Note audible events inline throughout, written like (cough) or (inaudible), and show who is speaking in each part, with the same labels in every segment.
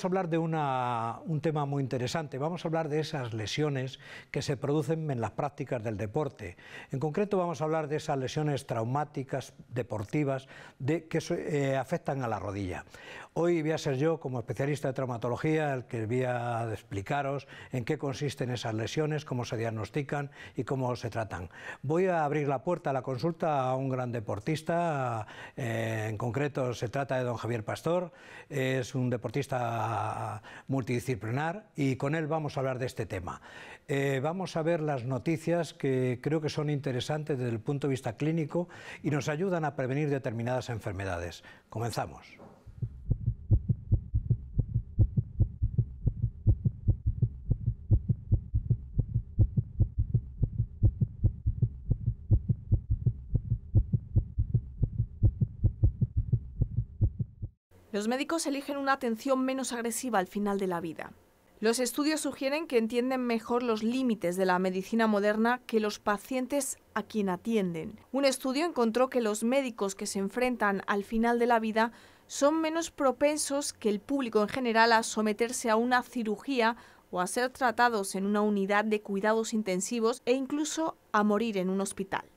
Speaker 1: vamos a hablar de un tema muy interesante. Vamos a hablar de esas lesiones que se producen en las prácticas del deporte. En concreto vamos a hablar de esas lesiones traumáticas, deportivas, que eh, afectan a la rodilla. Hoy voy a ser yo, como especialista de traumatología, el que voy a explicaros en qué consisten esas lesiones, cómo se diagnostican y cómo se tratan. Voy a abrir la puerta a la consulta a un gran deportista, eh, en concreto se trata de don Javier Pastor, es un deportista multidisciplinar y con él vamos a hablar de este tema. Eh, vamos a ver las noticias que creo que son interesantes desde el punto de vista clínico y nos ayudan a prevenir determinadas enfermedades. Comenzamos.
Speaker 2: Los médicos eligen una atención menos agresiva al final de la vida. Los estudios sugieren que entienden mejor los límites de la medicina moderna que los pacientes a quien atienden. Un estudio encontró que los médicos que se enfrentan al final de la vida son menos propensos que el público en general a someterse a una cirugía o a ser tratados en una unidad de cuidados intensivos e incluso a morir en un hospital.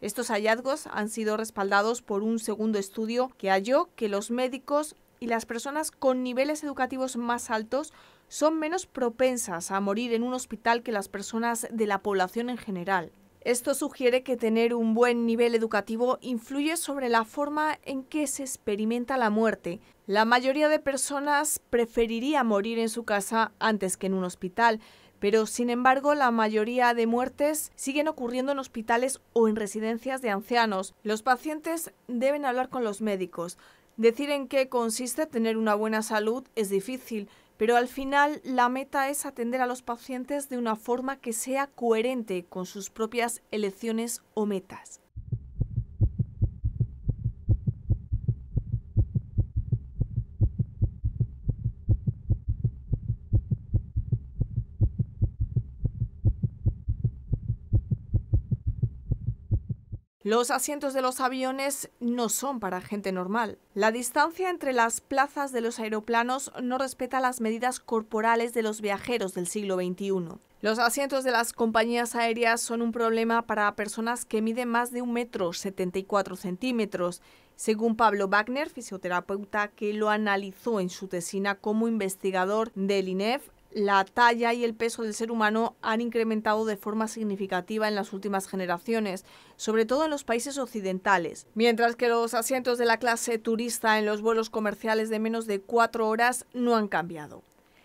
Speaker 2: Estos hallazgos han sido respaldados por un segundo estudio que halló que los médicos y las personas con niveles educativos más altos son menos propensas a morir en un hospital que las personas de la población en general. Esto sugiere que tener un buen nivel educativo influye sobre la forma en que se experimenta la muerte. La mayoría de personas preferiría morir en su casa antes que en un hospital, pero sin embargo la mayoría de muertes siguen ocurriendo en hospitales o en residencias de ancianos. Los pacientes deben hablar con los médicos. Decir en qué consiste tener una buena salud es difícil, pero al final la meta es atender a los pacientes de una forma que sea coherente con sus propias elecciones o metas. Los asientos de los aviones no son para gente normal. La distancia entre las plazas de los aeroplanos no respeta las medidas corporales de los viajeros del siglo XXI. Los asientos de las compañías aéreas son un problema para personas que miden más de un metro 74 centímetros. Según Pablo Wagner, fisioterapeuta que lo analizó en su tesina como investigador del INEF, la talla y el peso del ser humano han incrementado de forma significativa en las últimas generaciones, sobre todo en los países occidentales, mientras que los asientos de la clase turista en los vuelos comerciales de menos de cuatro horas no han cambiado.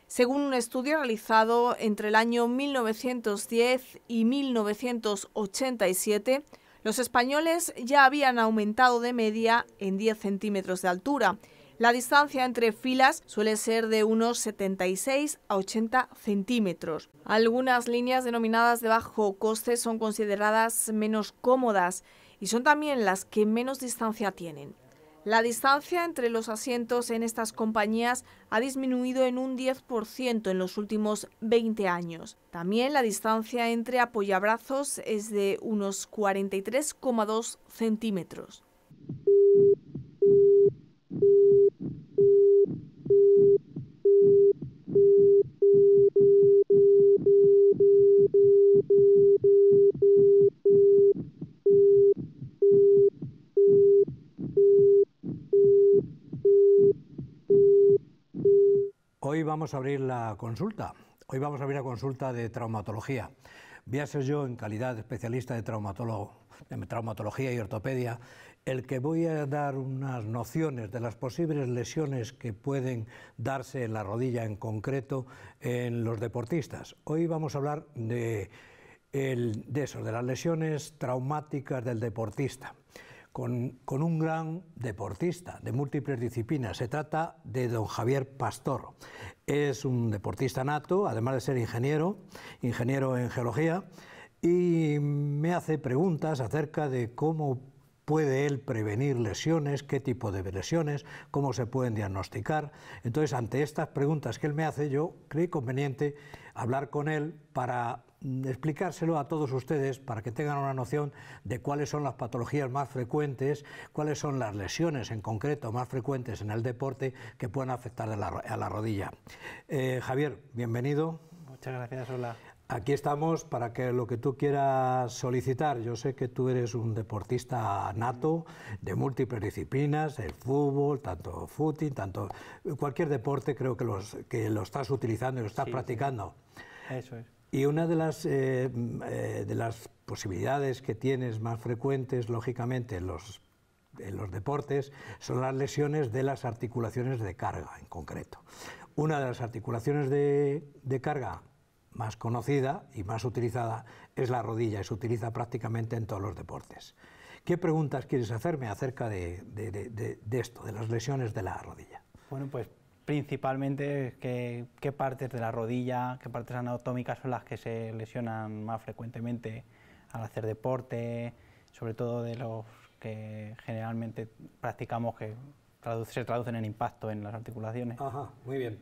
Speaker 2: Según un estudio realizado entre el año 1910 y 1987, los españoles ya habían aumentado de media en 10 centímetros de altura la distancia entre filas suele ser de unos 76 a 80 centímetros. Algunas líneas denominadas de bajo coste son consideradas menos cómodas y son también las que menos distancia tienen. La distancia entre los asientos en estas compañías ha disminuido en un 10% en los últimos 20 años. También la distancia entre apoyabrazos es de unos 43,2 centímetros.
Speaker 1: abrir la consulta. Hoy vamos a abrir la consulta de traumatología. Voy a ser yo, en calidad de especialista de traumatología y ortopedia, el que voy a dar unas nociones de las posibles lesiones que pueden darse en la rodilla, en concreto en los deportistas. Hoy vamos a hablar de eso, de las lesiones traumáticas del deportista con, un gran deportista de múltiples disciplinas. Se trata de don Javier Pastor. Es un deportista nato, además de ser ingeniero, ingeniero en geología, y me hace preguntas acerca de cómo puede él prevenir lesiones, qué tipo de lesiones, cómo se pueden diagnosticar. Entonces, ante estas preguntas que él me hace, yo creí conveniente hablar con él para Mm, explicárselo a todos ustedes para que tengan una noción de cuáles son las patologías más frecuentes, cuáles son las lesiones en concreto más frecuentes en el deporte que puedan afectar a la, rodilla. Eh, Javier, bienvenido. Muchas gracias, hola. Aquí estamos para que lo que tú quieras solicitar. Yo sé que tú eres un deportista nato de múltiples disciplinas, el fútbol, tanto footing, tanto cualquier deporte creo que, los, que lo estás utilizando y lo estás practicando. Eso es. Y una de las, eh, eh, de las posibilidades que tienes más frecuentes, lógicamente, en los, los deportes, son las lesiones de las articulaciones de carga en concreto. Una de las articulaciones de, carga más conocida y más utilizada es la rodilla y se utiliza prácticamente en todos los deportes. ¿Qué preguntas
Speaker 3: quieres hacerme acerca de,
Speaker 1: de, esto, de las lesiones de la rodilla?
Speaker 3: Bueno, pues Principalmente qué, partes de la rodilla, qué partes anatómicas son las que se lesionan más frecuentemente al hacer deporte, sobre todo de los que generalmente practicamos que se traducen en impacto en las articulaciones. Ajá,
Speaker 1: muy bien.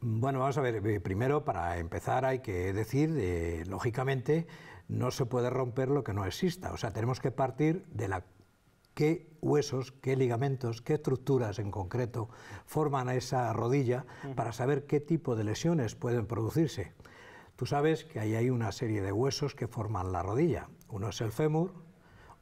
Speaker 1: Bueno, vamos a ver, eh, primero para empezar hay que decir, eh, lógicamente, no se puede romper lo que no exista, o sea, tenemos que partir de la qué huesos, qué ligamentos, qué estructuras en concreto forman esa rodilla para saber qué tipo de lesiones pueden producirse. Tú sabes que ahí hay una serie de huesos que forman la rodilla. Uno es el fémur,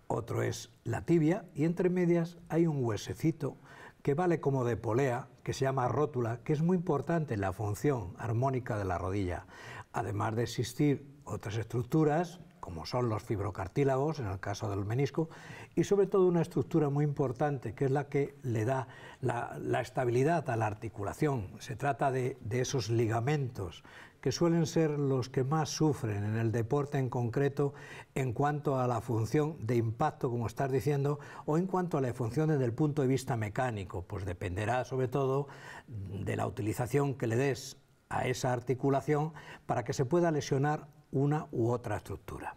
Speaker 1: otro es la tibia y entre medias hay un huesecito que vale como de polea, que se llama rótula, que es muy importante en la función armónica de la rodilla. Además de existir otras estructuras como son los fibrocartílagos, en el caso del menisco, y sobre todo una estructura muy importante, que es la que le da la, estabilidad a la articulación. Se trata de, de esos ligamentos que suelen ser los que más sufren en el deporte en concreto en cuanto a la función de impacto, como estás diciendo, o en cuanto a la función desde el punto de vista mecánico, pues dependerá sobre todo de la utilización que le des a esa articulación para que se pueda lesionar una u otra estructura.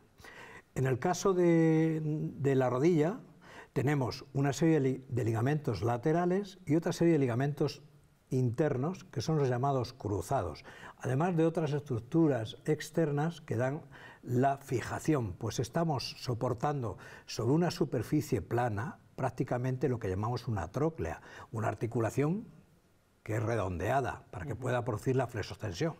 Speaker 1: En el caso de, la rodilla, tenemos una serie de, ligamentos laterales y otra serie de ligamentos internos, que son los llamados cruzados, además de otras estructuras externas que dan la fijación, pues estamos soportando sobre una superficie plana prácticamente lo que llamamos una tróclea, una articulación que es redondeada para que pueda producir la flexostensión.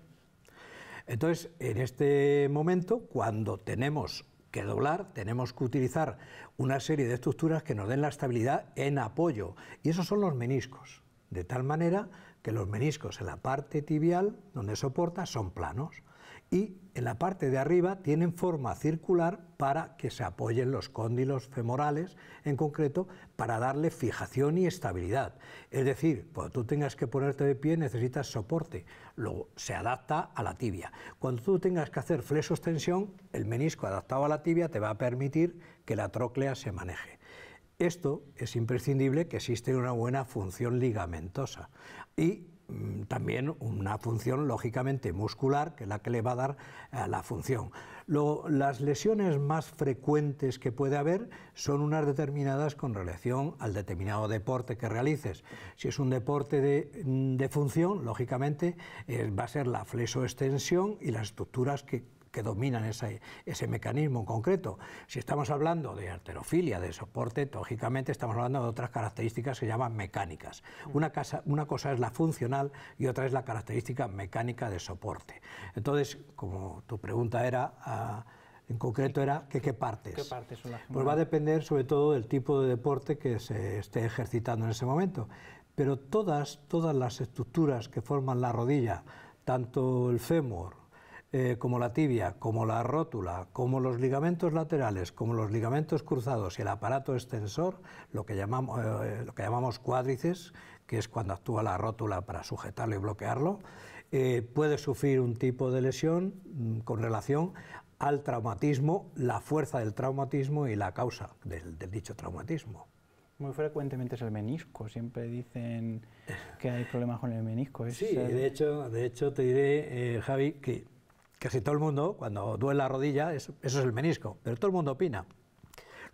Speaker 1: Entonces, en este momento, cuando tenemos que doblar, tenemos que utilizar una serie de estructuras que nos den la estabilidad en apoyo. Y esos son los meniscos, de tal manera que los meniscos en la parte tibial, donde soporta, son planos y en la parte de arriba tienen forma circular para que se apoyen los cóndilos femorales, en concreto, para darle fijación y estabilidad. Es decir, cuando tú tengas que ponerte de pie necesitas soporte, luego se adapta a la tibia. Cuando tú tengas que hacer tensión, el menisco adaptado a la tibia te va a permitir que la tróclea se maneje. Esto es imprescindible que existe una buena función ligamentosa y Mm, también una función lógicamente muscular, que es la que le va a dar a eh, la función. las lesiones más frecuentes que puede haber son unas determinadas con relación al determinado deporte que realices. Si es un deporte de, mm, función, lógicamente eh, va a ser la flexo-extensión y las estructuras que que dominan ese, mecanismo en concreto. Si estamos hablando de arterofilia, de soporte, lógicamente estamos hablando de otras características que se llaman mecánicas. Mm. Una, casa, una cosa es la funcional y otra es la característica mecánica de soporte. Entonces, como tu pregunta era... Ah, en concreto era qué partes. pues va a depender sobre todo del tipo de deporte que se esté ejercitando en ese momento. Pero todas, todas las estructuras que forman la rodilla, tanto el fémur, eh, como la tibia, como la rótula, como los ligamentos laterales, como los ligamentos cruzados y el aparato extensor, lo que llamamos, eh, lo que llamamos cuádrices, que es cuando actúa la rótula para sujetarlo y bloquearlo, eh, puede sufrir un tipo de lesión mm, con relación al traumatismo, la fuerza del traumatismo y la causa del, dicho
Speaker 3: traumatismo. Muy frecuentemente es el menisco, siempre dicen que hay problemas con el menisco. sí, de,
Speaker 1: hecho, de hecho te diré, Javi, que casi todo el mundo, cuando duele la rodilla, eso, eso es el menisco, pero todo el mundo opina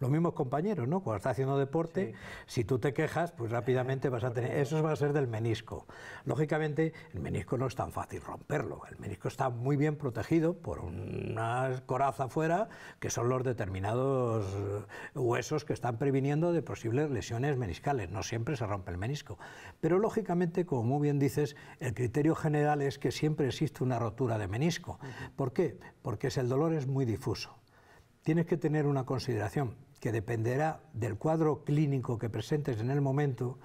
Speaker 1: los mismos compañeros, ¿no? Cuando estás haciendo deporte, si tú te quejas, pues rápidamente vas a tener... Eso va a ser del menisco. Lógicamente, el menisco no es tan fácil romperlo. El menisco está muy bien protegido por una coraza afuera, que son los determinados eh, huesos que están previniendo de posibles lesiones meniscales. No siempre se rompe el menisco. Pero lógicamente, como muy bien dices, el criterio general es que siempre existe una rotura de menisco. ¿Por qué? Porque el dolor es muy difuso. Tienes que tener una consideración que dependerá del cuadro clínico que presentes en el momento,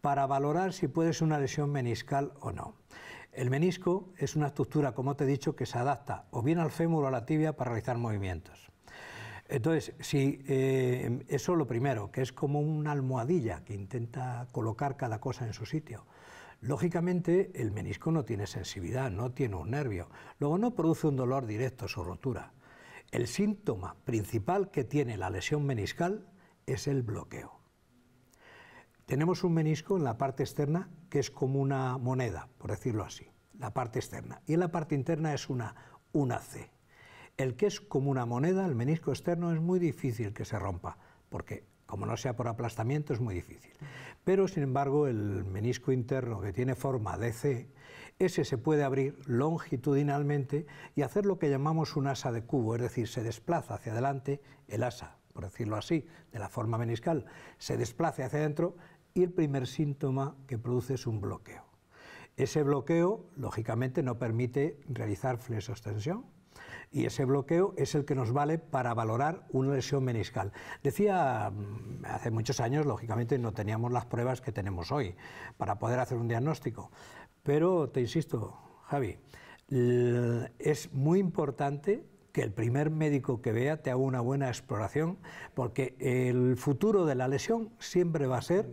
Speaker 1: para valorar si puede ser una lesión meniscal o no. El menisco es una estructura, como te he dicho, que se adapta o bien al fémur o a la tibia para realizar movimientos. Entonces, si es eh, eso lo primero, que es como una almohadilla que intenta colocar cada cosa en su sitio. Lógicamente, el menisco no tiene sensibilidad, no tiene un nervio. Luego, no produce un dolor directo su rotura el síntoma principal que tiene la lesión meniscal es el bloqueo. Tenemos un menisco en la parte externa que es como una moneda, por decirlo así, la parte externa. Y en la parte interna es una, una C. El que es como una moneda, el menisco externo, es muy difícil que se rompa, porque como no sea por aplastamiento es muy difícil. Pero sin embargo el menisco interno que tiene forma de C ese se puede abrir longitudinalmente y hacer lo que llamamos un asa de cubo, es decir, se desplaza hacia adelante el asa, por decirlo así, de la forma meniscal, se desplaza hacia adentro y el primer síntoma que produce es un bloqueo. Ese bloqueo, lógicamente, no permite realizar flexoextensión, y ese bloqueo es el que nos vale para valorar una lesión meniscal. Decía mm, hace muchos años, lógicamente no teníamos las pruebas que tenemos hoy para poder hacer un diagnóstico, pero te insisto, Javi, es muy importante que el primer médico que vea te haga una buena exploración, porque el futuro de la lesión siempre va a ser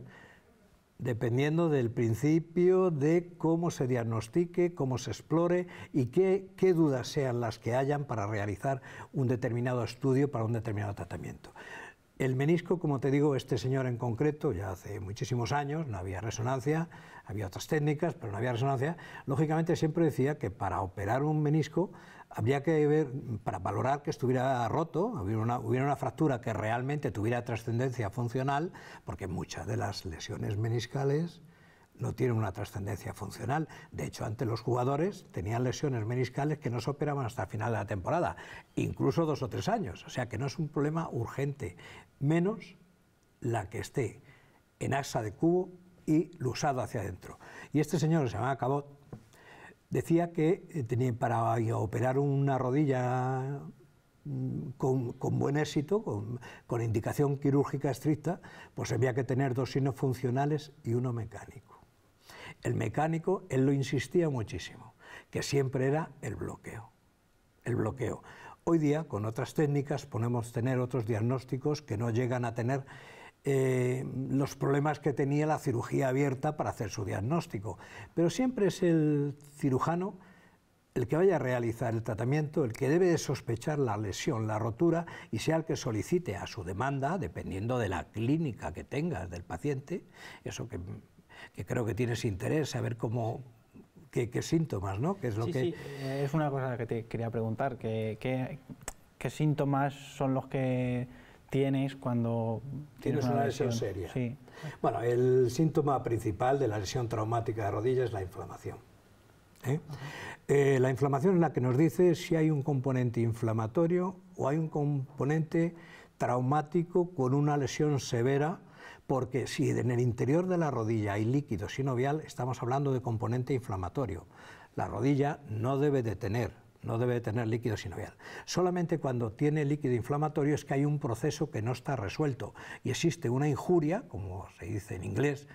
Speaker 1: dependiendo del principio de cómo se diagnostique, cómo se explore y qué, dudas sean las que hayan para realizar un determinado estudio para un determinado tratamiento. El menisco, como te digo, este señor en concreto, ya hace muchísimos años, no había resonancia, había otras técnicas, pero no había resonancia, lógicamente siempre decía que para operar un menisco habría que ver, para valorar que estuviera roto, hubiera una, fractura que realmente tuviera trascendencia funcional, porque muchas de las lesiones meniscales no tienen una trascendencia funcional. De hecho, antes los jugadores tenían lesiones meniscales que no se operaban hasta el final de la temporada, incluso dos o tres años. O sea que no es un problema urgente menos la que esté en asa de cubo y lusado hacia adentro. Y este señor, se llamaba Cabot, decía que eh, tenía, para operar una rodilla mm, con, buen éxito, con, con, indicación quirúrgica estricta, pues había que tener dos signos funcionales y uno mecánico. El mecánico, él lo insistía muchísimo, que siempre era el bloqueo. El bloqueo. Hoy día, con otras técnicas, podemos tener otros diagnósticos que no llegan a tener eh, los problemas que tenía la cirugía abierta para hacer su diagnóstico. Pero siempre es el cirujano el que vaya a realizar el tratamiento, el que debe de sospechar la lesión, la rotura, y sea el que solicite a su demanda, dependiendo de la clínica que tengas del paciente, eso que, que creo que tienes interés, saber cómo, qué, síntomas, ¿no? es eh,
Speaker 3: es una cosa que te quería preguntar, qué síntomas son los que tienes cuando tienes, una, lesión, seria. Sí.
Speaker 1: Bueno, el síntoma principal de la lesión traumática de rodilla es la inflamación. ¿eh? Eh, la inflamación es la que nos dice si hay un componente inflamatorio o hay un componente traumático con una lesión severa porque si en el interior de la rodilla hay líquido sinovial, estamos hablando de componente inflamatorio. La rodilla no debe de tener, no debe de tener líquido sinovial. Solamente cuando tiene líquido inflamatorio es que hay un proceso que no está resuelto y existe una injuria, como se dice en inglés,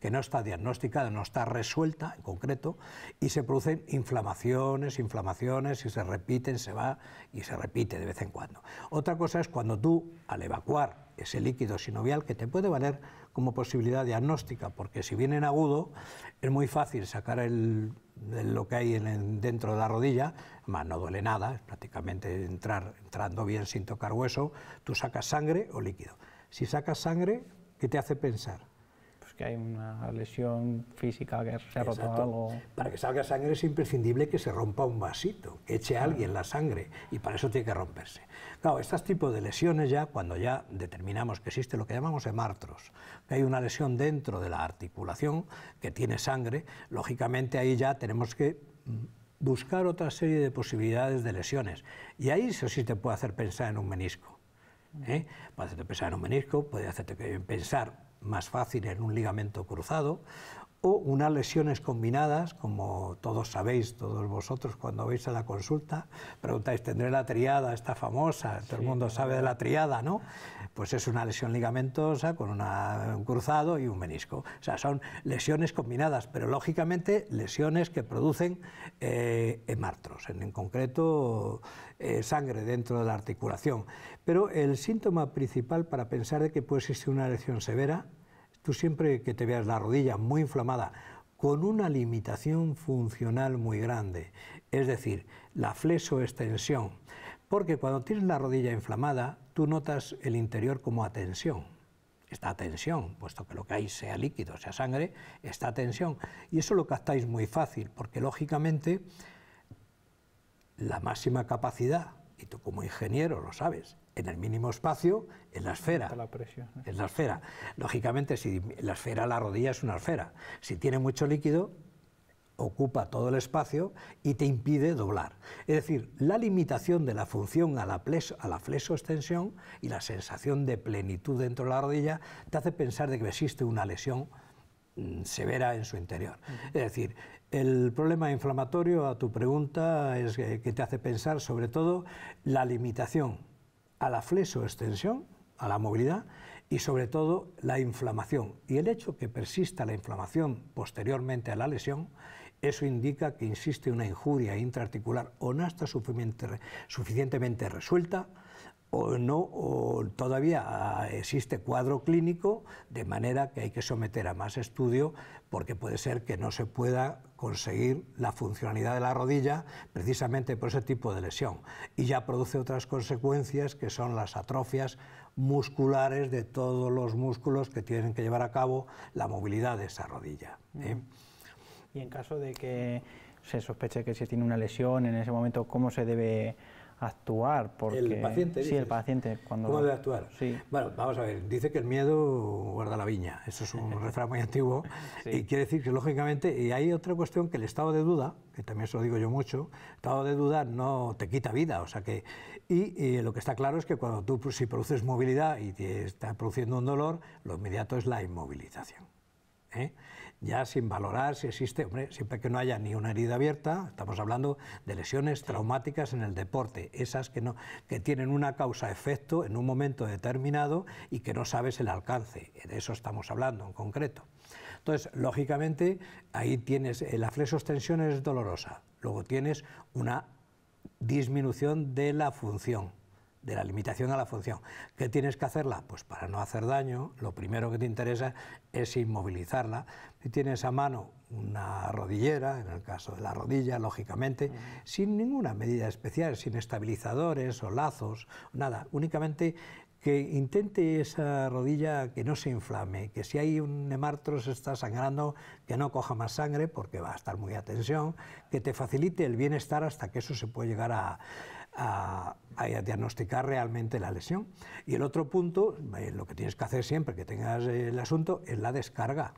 Speaker 1: que no está diagnosticada, no está resuelta en concreto, y se producen inflamaciones, inflamaciones, y se repiten, se va y se repite de vez en cuando. Otra cosa es cuando tú, al evacuar ese líquido sinovial, que te puede valer como posibilidad diagnóstica, porque si viene en agudo, es muy fácil sacar lo que hay dentro de la rodilla, más no duele nada, es prácticamente entrar, entrando bien sin tocar hueso, tú sacas sangre o líquido. Si sacas sangre,
Speaker 3: ¿qué te hace pensar? que hay una lesión física, que se ha roto algo.
Speaker 1: Para que salga sangre es imprescindible que se rompa un vasito, que eche alguien la sangre, y para eso tiene que romperse. Claro, estos tipos de lesiones ya, cuando ya determinamos que existe lo que llamamos hemartros, que hay una lesión dentro de la articulación que tiene sangre, lógicamente ahí ya tenemos que buscar otra serie de posibilidades de lesiones. Y ahí eso sí te puede hacer pensar en un menisco. ¿eh? Puede hacerte pensar en un menisco, puede hacerte pensar más fácil en un ligamento cruzado o unas lesiones combinadas, como todos sabéis, todos vosotros cuando vais a la consulta, preguntáis, ¿tendré la triada, esta famosa? Todo el mundo sabe de la triada, ¿no? Pues es una lesión ligamentosa con un cruzado y un menisco. O sea, son lesiones combinadas, pero lógicamente lesiones que producen eh, hemartros, en, concreto eh, sangre dentro de la articulación. Pero el síntoma principal para pensar de que puede existir una lesión severa tú siempre que te veas la rodilla muy inflamada, con una limitación funcional muy grande, es decir, la flexoextensión, porque cuando tienes la rodilla inflamada, tú notas el interior como a tensión. Está a tensión, puesto que lo que hay sea líquido, sea sangre, está a tensión. Y eso lo captáis muy fácil, porque lógicamente la máxima capacidad, y tú como ingeniero lo sabes, en el mínimo espacio, en la esfera. En la esfera. Lógicamente, si la esfera, la rodilla es una esfera. Si tiene mucho líquido, ocupa todo el espacio y te impide doblar. Es decir, la limitación de la función a la, flexo-extensión y la sensación de plenitud dentro de la rodilla te hace pensar de que existe una lesión mm, severa en su interior. Es decir, el problema inflamatorio a tu pregunta es que te hace pensar sobre todo la limitación a la extensión, a la movilidad y sobre todo la inflamación. Y el hecho que persista la inflamación posteriormente a la lesión, eso indica que insiste una injuria intraarticular o no está suficientemente resuelta o no o todavía ah, existe cuadro clínico, de manera que hay que someter a más estudio porque puede ser que no se pueda conseguir la funcionalidad de la rodilla precisamente por ese tipo de lesión y ya produce otras consecuencias que son las atrofias musculares de todos los músculos que tienen que llevar a cabo la movilidad de esa rodilla.
Speaker 3: ¿eh? Y en caso de que se sospeche que se tiene una lesión, en ese momento, ¿cómo se debe actuar. Porque, el paciente. Sí, el paciente. Cuando ¿Cómo debe actuar?
Speaker 1: Sí. Bueno, vamos a ver, dice que el miedo guarda la viña, eso es un (laughs) refrán muy antiguo, y quiere decir que lógicamente, y hay otra cuestión que el estado de duda, que también se lo digo yo mucho, estado de duda no te quita vida, o sea que, y, lo que está claro es que cuando tú si produces movilidad y te está produciendo un dolor, lo inmediato es la inmovilización. ¿eh? ya sin valorar si existe, hombre, siempre que no haya ni una herida abierta, estamos hablando de lesiones traumáticas en el deporte, esas que, no, que tienen una causa-efecto en un momento determinado y que no sabes el alcance, de eso estamos hablando en concreto. Entonces, lógicamente, ahí tienes, eh, la flexostensión es dolorosa, luego tienes una disminución de la función, de la limitación a la función. ¿Qué tienes que hacerla? Pues para no hacer daño, lo primero que te interesa es inmovilizarla. Si tienes a mano una rodillera, en el caso de la rodilla, lógicamente, sin ninguna medida especial, sin estabilizadores o lazos, nada, únicamente que intente esa rodilla que no se inflame, que si hay un hemartro se está sangrando, que no coja más sangre porque va a estar muy a tensión, que te facilite el bienestar hasta que eso se puede llegar a a, diagnosticar realmente la lesión. Y el otro punto, eh, lo que tienes que hacer siempre que tengas el asunto, es la descarga.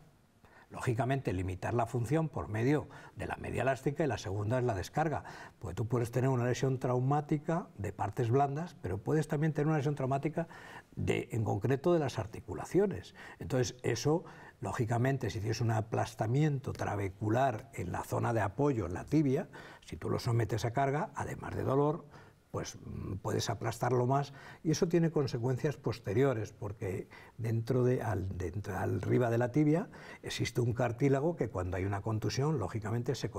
Speaker 1: Lógicamente, limitar la función por medio de la media elástica y la segunda es la descarga. ...porque tú puedes tener una lesión traumática de partes blandas, pero puedes también tener una lesión traumática de, en concreto de las articulaciones. Entonces, eso Lógicamente, si tienes un aplastamiento trabecular en la zona de apoyo, en la tibia, si tú lo sometes a carga, además de dolor, pues mm, puedes aplastarlo más y eso tiene consecuencias posteriores porque dentro de al, dentro, de la tibia existe un cartílago que cuando hay una contusión lógicamente se,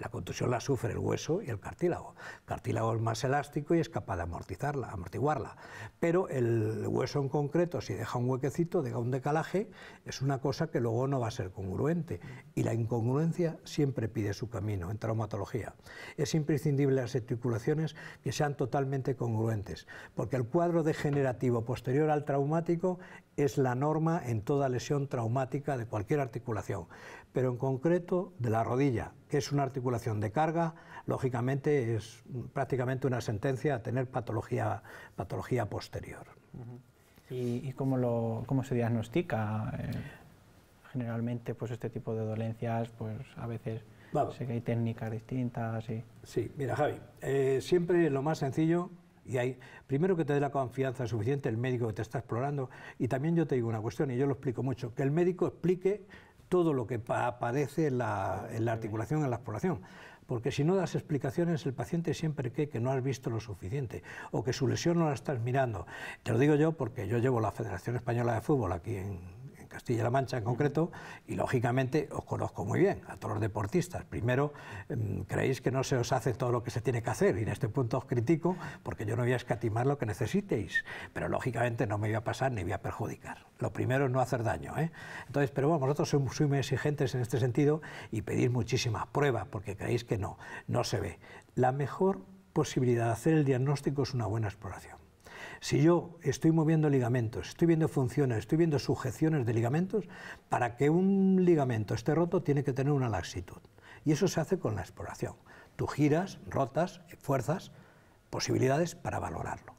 Speaker 1: la contusión la sufre el hueso y el cartílago. El cartílago es más elástico y es capaz de amortizarla, amortiguarla, pero el hueso en concreto si deja un huequecito, deja un decalaje, es una cosa que luego no va a ser congruente y la incongruencia siempre pide su camino en traumatología. Es imprescindible las articulaciones que sean totalmente congruentes, porque el cuadro degenerativo posterior al traumático es la norma en toda lesión traumática de cualquier articulación, pero en concreto de la rodilla, que es una articulación de carga, lógicamente es prácticamente una sentencia a tener patología, patología posterior.
Speaker 3: ¿Y, cómo, cómo, se diagnostica? Eh, generalmente pues este tipo de dolencias pues a veces Sé que hay técnicas distintas. Y... Sí, mira, Javi,
Speaker 1: eh, siempre lo más sencillo y hay, primero que te dé la confianza suficiente el médico que te está explorando. Y también yo te digo una cuestión, y yo lo explico mucho, que el médico explique todo lo que aparece en la, en la articulación, en la exploración. Porque si no das explicaciones, el paciente siempre cree que no has visto lo suficiente o que su lesión no la estás mirando. Te lo digo yo porque yo llevo la Federación Española de Fútbol aquí en, Castilla-La Mancha en concreto, y lógicamente os conozco muy bien, a todos los deportistas. Primero, em, creéis que no se os hace todo lo que se tiene que hacer, y en este punto os critico, porque yo no voy a escatimar lo que necesitéis, pero lógicamente no me voy a pasar ni voy a perjudicar. Lo primero es no hacer daño. ¿eh? Entonces, pero bueno, vosotros somos muy, exigentes en este sentido y pedís muchísimas pruebas, porque creéis que no, no se ve. La mejor posibilidad de hacer el diagnóstico es una buena exploración. Si yo estoy moviendo ligamentos, estoy viendo funciones, estoy viendo sujeciones de ligamentos, para que un ligamento esté roto tiene que tener una laxitud. Y eso se hace con la exploración. Tú giras, rotas, fuerzas, posibilidades para valorarlo.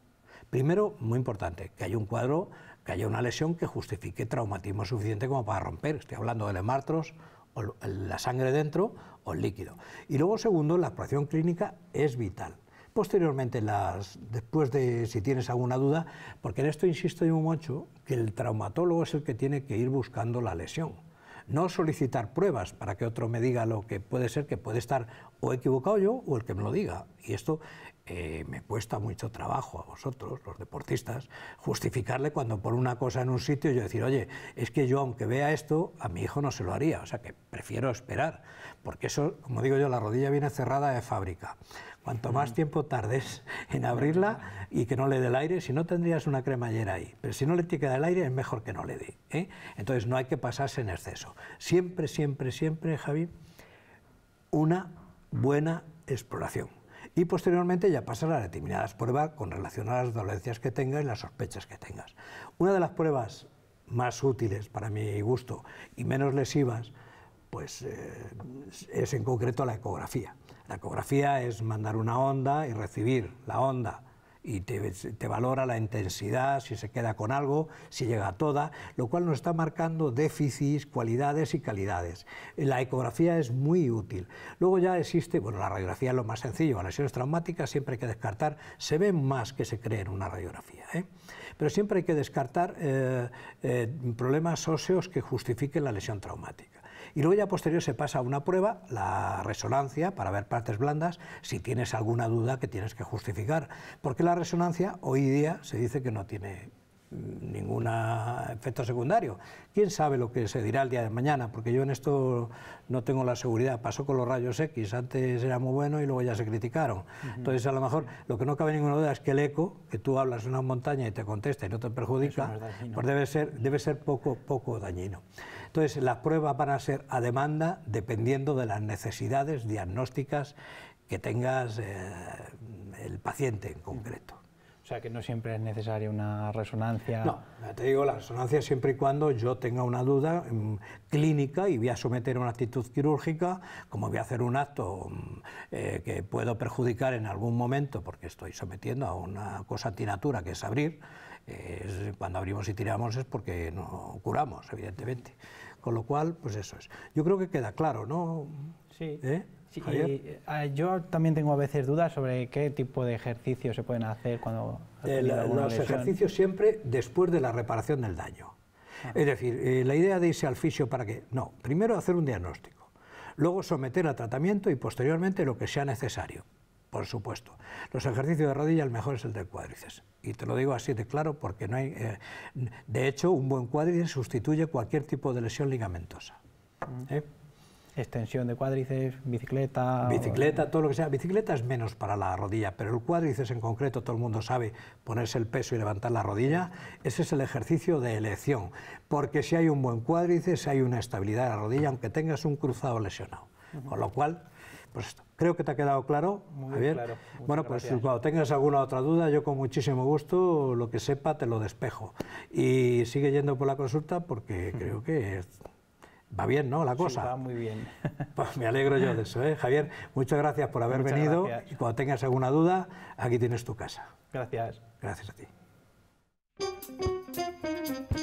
Speaker 1: Primero, muy importante, que haya un cuadro, que haya una lesión que justifique traumatismo suficiente como para romper. Estoy hablando de hemartros, o la sangre dentro o el líquido. Y luego, segundo, la exploración clínica es vital posteriormente, las, después de si tienes alguna duda, porque en esto insisto yo mucho, que el traumatólogo es el que tiene que ir buscando la lesión. No solicitar pruebas para que otro me diga lo que puede ser, que puede estar o equivocado yo o el que me lo diga. Y esto eh, me cuesta mucho trabajo a vosotros, los deportistas, justificarle cuando por una cosa en un sitio y yo decir, oye, es que yo aunque vea esto, a mi hijo no se lo haría, o sea que prefiero esperar, porque eso, como digo yo, la rodilla viene cerrada de fábrica. Cuanto más mm. tiempo tardes en abrirla y que no le dé el aire, si no tendrías una cremallera ahí, pero si no le dar el aire es mejor que no le dé. ¿eh? Entonces no hay que pasarse en exceso. Siempre, siempre, siempre, Javi, una buena exploración y posteriormente ya pasar a determinadas pruebas con relación a las dolencias que tengas y las sospechas que tengas. Una de las pruebas más útiles para mi gusto y menos lesivas, pues eh, es en concreto la ecografía. La ecografía es mandar una onda y recibir la onda y te, valora la intensidad, si se queda con algo, si llega a toda, lo cual nos está marcando déficits, cualidades y calidades. La ecografía es muy útil. Luego ya existe, bueno, la radiografía es lo más sencillo, las lesiones traumáticas siempre hay que descartar, se ven más que se cree en una radiografía, ¿eh? pero siempre hay que descartar eh, eh, problemas óseos que justifiquen la lesión traumática. Y luego ya posterior se pasa a una prueba, la resonancia, para ver partes blandas, si tienes alguna duda que tienes que justificar. Porque la resonancia hoy día se dice que no tiene ningún efecto secundario. ¿Quién sabe lo que se dirá el día de mañana? Porque yo en esto no tengo la seguridad. Pasó con los rayos X, antes era muy bueno y luego ya se criticaron. Entonces, a lo mejor, lo que no cabe ninguna duda es que el eco, que tú hablas en una montaña y te contesta y no te perjudica, pues debe ser, debe ser poco, poco dañino. Entonces, las pruebas van a ser a demanda dependiendo de las
Speaker 3: necesidades diagnósticas que tengas eh, el paciente en concreto. O sea que no siempre es necesaria una resonancia. No, te digo, la
Speaker 1: resonancia siempre y cuando yo tenga una duda mm, clínica y voy a someter una actitud quirúrgica, como voy a hacer un acto mm, eh, que puedo perjudicar en algún momento, porque estoy sometiendo a una cosa tinatura que es abrir. cuando abrimos y tiramos es porque no curamos, evidentemente. Con lo cual, pues eso es. Yo creo que queda claro, ¿no? Sí. ¿Eh? Eh,
Speaker 3: yo también tengo a veces dudas sobre qué tipo de ejercicios se pueden hacer cuando... los ejercicios
Speaker 1: siempre después de la reparación del daño. Ah. Es decir, eh, la idea de irse al fisio para que... No, primero hacer un diagnóstico, luego someter a tratamiento y posteriormente lo que sea necesario. Por supuesto. Los ejercicios de rodilla, el mejor es el de cuádriceps. Y te lo digo así de claro porque no hay. Eh, de hecho, un buen cuádriceps sustituye cualquier tipo de lesión ligamentosa. Mm. ¿Eh? extensión de cuádriceps,
Speaker 3: bicicleta. Bicicleta,
Speaker 1: todo lo que sea. Bicicleta es menos para la rodilla, pero el cuádriceps en concreto, todo el mundo sabe ponerse el peso y levantar la rodilla. Ese es el ejercicio de elección, porque si hay un buen cuádriceps, hay una estabilidad de la rodilla, aunque tengas un cruzado lesionado. Con lo cual, pues Creo que te ha quedado claro, Muy Claro. Bueno, pues si cuando tengas alguna otra duda, yo con muchísimo gusto lo que sepa te lo despejo. Y sigue yendo por la consulta porque creo que Va bien, ¿no? La cosa. va muy bien. (laughs) Pues me alegro yo de eso, ¿eh? Javier, muchas gracias por haber venido y cuando tengas alguna duda, aquí tienes tu casa.
Speaker 3: Gracias. Gracias a
Speaker 1: ti.